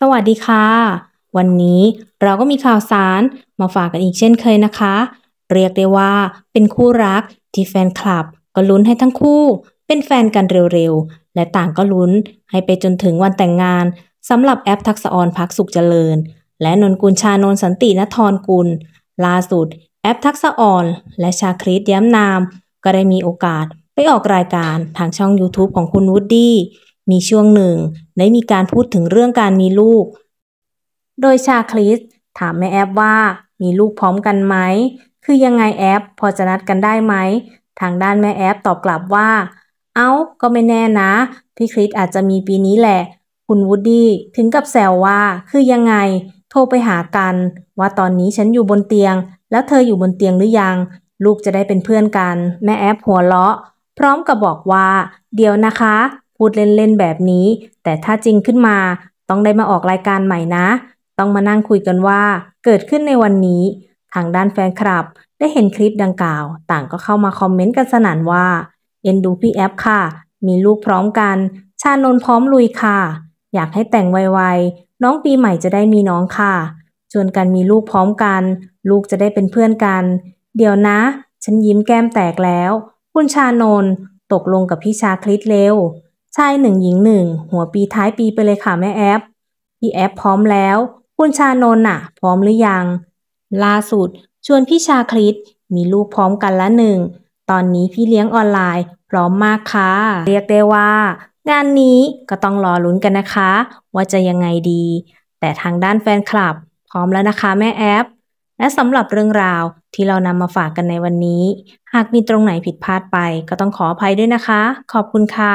สวัสดีค่ะ วันนี้เราก็มีข่าวสารมาฝากกันอีกเช่นเคยนะคะ เรียกได้ว่าเป็นคู่รักที่แฟนคลับก็ลุ้นให้ทั้งคู่ เป็นแฟนกันเร็วๆ และต่างก็ลุ้นให้ไปจนถึงวันแต่งงานสำหรับแอปทักษอรพักสุขเจริญ และนนกุลชานนสันตินทรกุลล่าสุด แอปทักษอรและชาคริสแย้มนาม ก็ได้มีโอกาสไปออกรายการทางช่อง YouTube ของคุณวูดดี้มีช่วงหนึ่งได้มีการพูดถึงเรื่องการมีลูก โดยชาคริสถามแม่แอฟว่า มีลูกพร้อมกันไหมคือยังไงแอฟพอจะนัดกันได้ไหมทางด้านแม่แอฟตอบกลับว่า เอา้าก็ไม่แน่นะ พี่คริสอาจจะมีปีนี้แหละ คุณวูดดี้ถึงกับแซวว่า คือยังไงโทรไปหากัน ว่าตอนนี้ฉันอยู่บนเตียง แล้วเธออยู่บนเตียงหรือยัง ลูกจะได้เป็นเพื่อนกันแม่แอฟหัวเราะ พร้อมกับบอกว่า เดี๋ยวนะคะพูดเล่นๆ แบบนี้ แต่ถ้าจริงขึ้นมาต้องได้มาออกรายการใหม่นะ ต้องมานั่งคุยกันว่า เกิดขึ้นในวันนี้ ทางด้านแฟนคลับ ได้เห็นคลิปดังกล่าว ต่างก็เข้ามาคอมเมนต์กันสนานว่า เอ็นดูพี่แอฟค่ะ มีลูกพร้อมกัน ชานนพร้อมลุยค่ะ อยากให้แต่งไวๆ น้องปีใหม่จะได้มีน้องค่ะ ชวนกันมีลูกพร้อมกัน ลูกจะได้เป็นเพื่อนกัน เดี๋ยวนะ ฉันยิ้มแก้มแตกแล้วคุณชานนตกลงกับพี่ชาคลิตเร็วชายหนึ่งหญิงหนึ่งหัวปีท้ายปีไปเลยค่ะแม่แอปพี่แอปพร้อมแล้ว คุณชานนน่ะพร้อมหรือยังล่าสุดชวนพี่ชาคลิสมีลูกพร้อมกันละหนึ่ง ตอนนี้พี่เลี้ยงออนไลน์พร้อมมากค่ะ เรียกได้ว่างานนี้ก็ต้องรอลุ้นกันนะคะ ว่าจะยังไงดี แต่ทางด้านแฟนคลับ พร้อมแล้วนะคะแม่แอป และสำหรับเรื่องราวที่เรานำมาฝากกันในวันนี้ หากมีตรงไหนผิดพลาดไป ก็ต้องขออภัยด้วยนะคะ ขอบคุณค่ะ